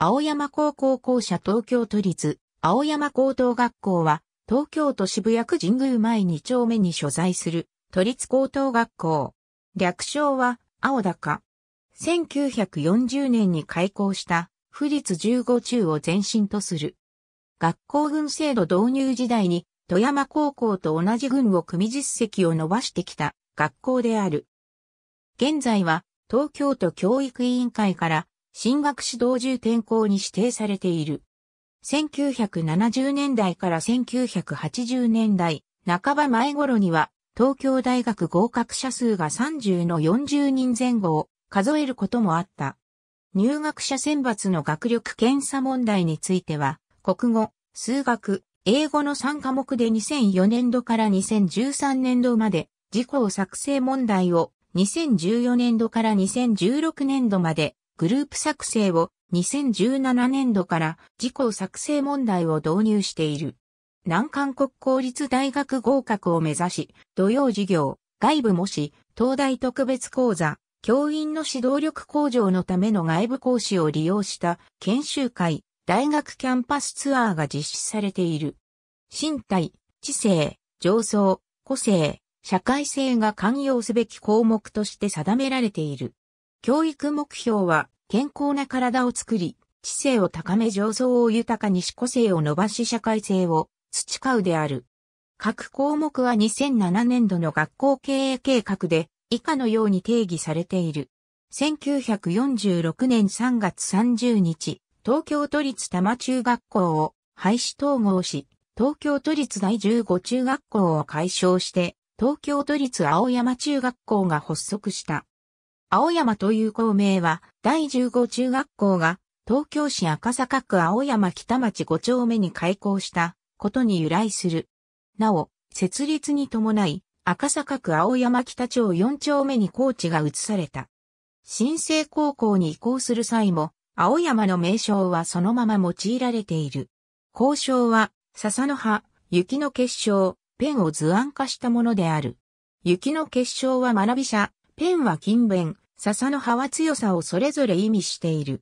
青山高校校舎東京都立、青山高等学校は、東京都渋谷区神宮前2丁目に所在する、都立高等学校。略称は、青高。1940年に開校した、府立15中を前身とする。学校軍制度導入時代に、富山高校と同じ軍を組実績を伸ばしてきた学校である。現在は、東京都教育委員会から進学指導重点校に指定されている。1970年代から1980年代、半ば前頃には、東京大学合格者数が30の40人前後を数えることもあった。入学者選抜の学力検査問題については、国語、数学、英語の3科目で2004年度から2013年度まで、事項作成問題を2014年度から2016年度までグループ作成を2017年度から自己作成問題を導入している。南韓国公立大学合格を目指し、土曜授業、外部模試、東大特別講座、教員の指導力向上のための外部講師を利用した研修会、大学キャンパスツアーが実施されている。身体、知性、上層、個性、社会性が関与すべき項目として定められている。教育目標は、健康な体を作り、知性を高め上層を豊かにし個性を伸ばし社会性を培うである。各項目は2007年度の学校経営計画で以下のように定義されている。1946年3月30日、東京都立多摩中学校を廃止統合し、東京都立第15中学校を解消して、東京都立青山中学校が発足した。青山という校名は、第15中学校が、東京市赤坂区青山北町5丁目に開校したことに由来する。なお、設立に伴い、赤坂区青山北町4丁目に高知が移された。新生高校に移行する際も、青山の名称はそのまま用いられている。交渉は、笹の葉、雪の結晶、ペンを図案化したものである。雪の結晶は学び者、ペンは勤勉、笹の葉は強さをそれぞれ意味している。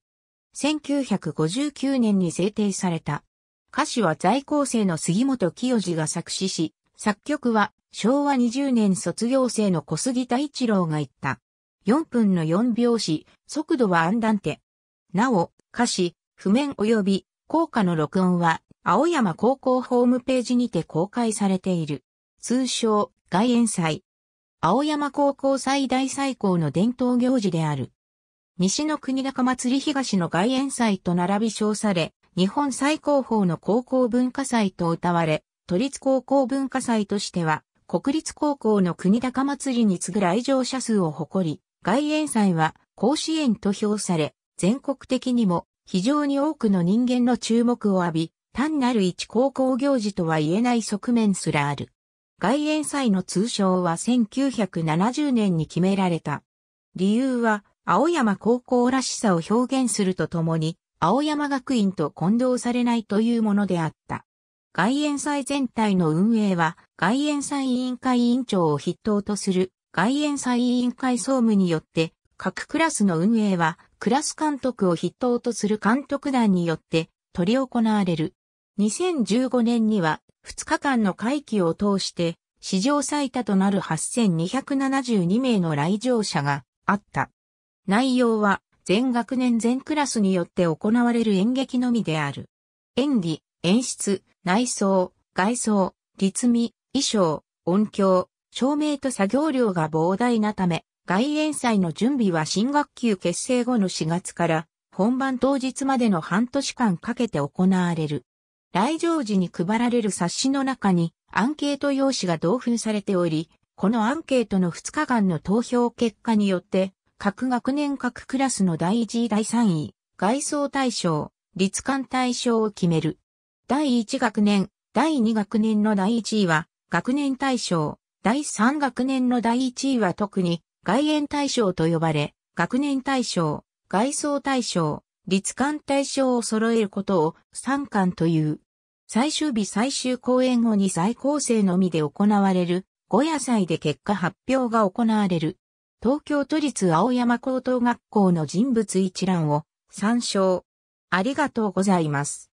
1959年に制定された。歌詞は在校生の杉本清二が作詞し、作曲は昭和20年卒業生の小杉太一郎が言った。4分の4拍子、速度はアンダンテ。なお、歌詞、譜面及び効果の録音は、青山高校ホームページにて公開されている。通称、外演祭。青山高校最大最高の伝統行事である。西の国高祭り東の外苑祭と並び称され、日本最高峰の高校文化祭と謳われ、都立高校文化祭としては、国立高校の国高祭りに次ぐ来場者数を誇り、外苑祭は甲子園と評され、全国的にも非常に多くの人間の注目を浴び、単なる一高校行事とは言えない側面すらある。外苑祭の通称は1970年に決められた。理由は、青山高校らしさを表現するとともに、青山学院と混同されないというものであった。外苑祭全体の運営は、外苑祭委員会委員長を筆頭とする外苑祭委員会総務によって、各クラスの運営は、クラス監督を筆頭とする監督団によって、取り行われる。2015年には、2日間の会期を通して、史上最多となる8272名の来場者があった。内容は、全学年全クラスによって行われる演劇のみである。演技、演出、内装、外装、立味、衣装、音響、照明と作業量が膨大なため、外演祭の準備は新学級結成後の4月から本番当日までの半年間かけて行われる。来場時に配られる冊子の中にアンケート用紙が同封されており、このアンケートの2日間の投票結果によって、各学年各クラスの第1位第3位、外装対象、立館対象を決める。第1学年、第2学年の第1位は、学年大賞、第3学年の第1位は特に、外苑大賞と呼ばれ、学年大賞、外装大賞、立館対象を揃えることを3巻という。最終日最終公演後に在校生のみで行われる、五夜祭で結果発表が行われる。東京都立青山高等学校の人物一覧を参照。ありがとうございます。